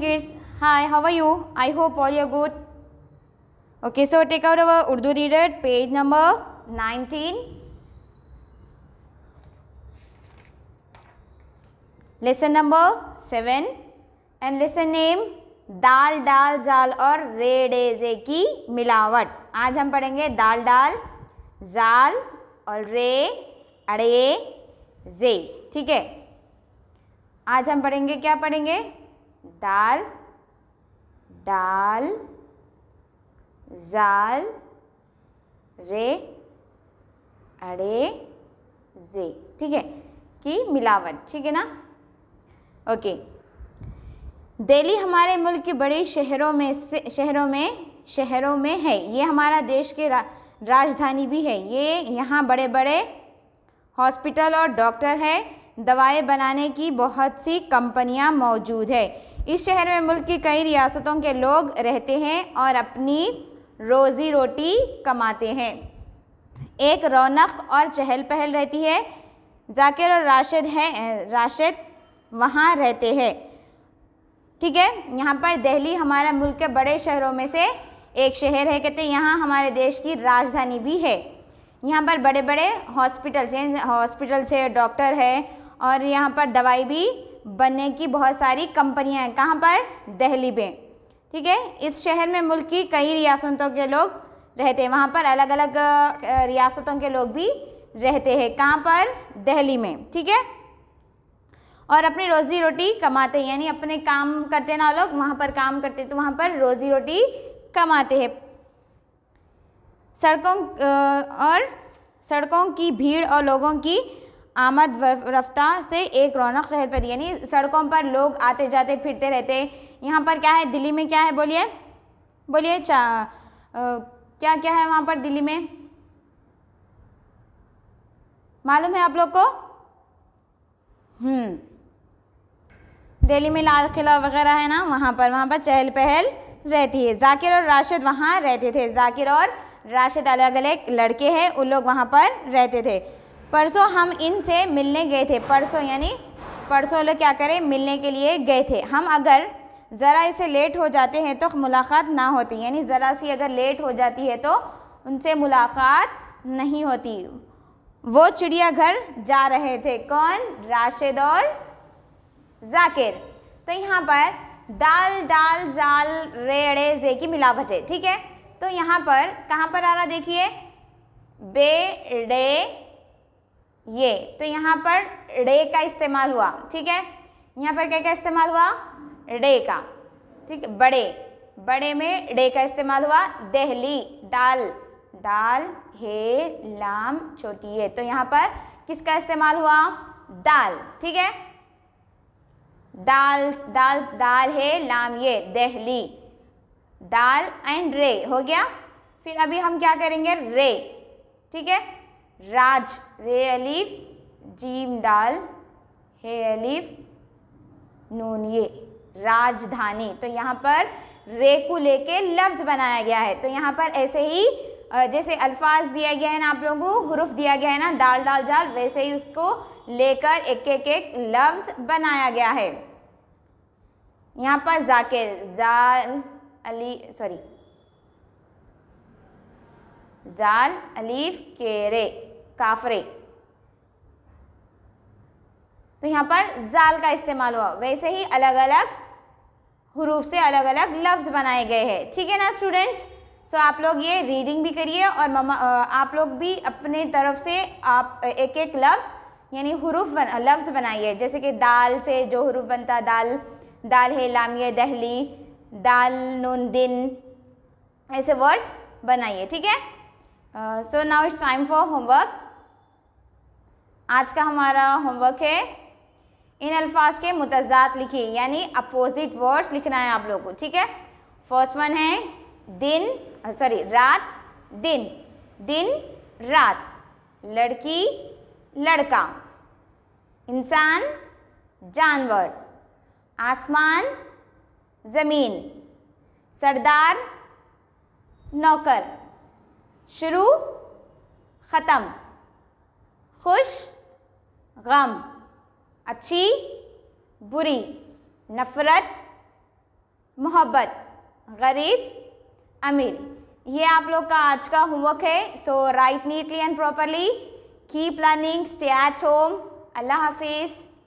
kids. Hi, how are you? I hope all you're good. Okay, so take out our Urdu reader, page number 19. Lesson number 7 and lesson name दाल डाल जाल और रेडेजे की मिलावट आज हम पढ़ेंगे दाल डाल जाल और रे अड़े जे ठीक है आज हम पढ़ेंगे क्या पढ़ेंगे दाल डाल जाल रे अड़े जे ठीक है की मिलावट ठीक है ना ओके दिल्ली हमारे मुल्क के बड़े शहरों में से शहरों में शहरों में है ये हमारा देश के रा, राजधानी भी है ये यहाँ बड़े बड़े हॉस्पिटल और डॉक्टर है दवाएं बनाने की बहुत सी कंपनियां मौजूद है इस शहर में मुल्क की कई रियासतों के लोग रहते हैं और अपनी रोज़ी रोटी कमाते हैं एक रौनक और चहल पहल रहती है जाकिर और राशिद हैं राशिद वहाँ रहते हैं ठीक है यहाँ पर दिल्ली हमारा मुल्क के बड़े शहरों में से एक शहर है कहते हैं यहाँ हमारे देश की राजधानी भी है यहाँ पर बड़े बड़े हॉस्पिटल्स हैं हॉस्पिटल्स है डॉक्टर है और यहाँ पर दवाई भी बनने की बहुत सारी कंपनियाँ हैं कहाँ पर दहली में ठीक है इस शहर में मुल्क की कई रियासतों के लोग रहते हैं वहाँ पर अलग अलग रियासतों के लोग भी रहते हैं कहाँ पर दहली में ठीक है और अपनी रोज़ी रोटी कमाते हैं यानी अपने काम करते ना लोग वहाँ पर काम करते तो वहाँ पर रोज़ी रोटी कमाते हैं सड़कों और सड़कों की भीड़ और लोगों की आमद रफ्तार से एक रौनक शहर पर यानी सड़कों पर लोग आते जाते फिरते रहते यहाँ पर क्या है दिल्ली में क्या है बोलिए बोलिए क्या क्या है वहाँ पर दिल्ली में मालूम है आप लोग को हम्म। दिल्ली में लाल किला वगैरह है ना वहाँ पर वहाँ पर चहल पहल रहती है जाकिर और राशिद वहाँ रहते थे जाकिर और राशिद अलग अलग लड़के हैं उन लोग वहाँ पर रहते थे परसों हम इनसे मिलने गए थे परसों यानी परसों लोग क्या करें मिलने के लिए गए थे हम अगर ज़रा इसे लेट हो जाते हैं तो मुलाकात ना होती यानी ज़रा सी अगर लेट हो जाती है तो उनसे मुलाकात नहीं होती वो चिड़ियाघर जा रहे थे कौन राशिद और जाकिर तो यहाँ पर दाल डाल जाल रेड़े जे की मिलावट है ठीक है तो यहाँ पर कहाँ पर आ रहा देखिए बेड़े ये तो यहाँ पर डे का इस्तेमाल हुआ ठीक है यहाँ पर क्या क्या इस्तेमाल हुआ डे का ठीक है बड़े बड़े में डे का इस्तेमाल हुआ दहली दाल दाल हे लाम छोटी है तो यहाँ पर किसका इस्तेमाल हुआ दाल ठीक है दाल दाल दाल है लाम ये दहली दाल एंड रे हो गया फिर अभी हम क्या करेंगे रे ठीक है राज रे अलीफ जीम दाल हे अलीफ नून ये राजधानी तो यहाँ पर रे को लेके लफ्ज़ बनाया गया है तो यहाँ पर ऐसे ही जैसे अल्फाज दिया गया है ना आप लोगों को हरूफ दिया गया है ना दाल दाल जाल वैसे ही उसको लेकर एक एक एक लफ्ज़ बनाया गया है यहाँ पर जाकिर जाल अली सॉरी जाल अलीफ केरे काफरे तो यहाँ पर जाल का इस्तेमाल हुआ वैसे ही अलग अलग हरूफ से अलग अलग लफ्ज़ बनाए गए हैं ठीक है ना स्टूडेंट्स सो आप लोग ये रीडिंग भी करिए और ममा आप लोग भी अपने तरफ से आप एक एक लफ्ज़ यानी हरूफ बन लफ्ज़ बनाइए जैसे कि दाल से जो हरूफ बनता दाल दाल है लामिय दहली दाल नून दिन ऐसे वर्ड्स बनाइए ठीक है so now it's time for homework आज का हमारा होमवर्क है इन अल्फाज के मुतजात लिखिए यानी अपोजिट वर्ड्स लिखना है आप लोगों को ठीक है फर्स्ट वन है दिन सॉरी रात दिन दिन रात लड़की लड़का इंसान जानवर आसमान ज़मीन सरदार नौकर शुरू ख़त्म खुश गम अच्छी बुरी नफ़रत मोहब्बत गरीब अमीर ये आप लोग का आज का होमवर्क है so write neatly and properly keep learning stay at home अल्लाह हाफिज़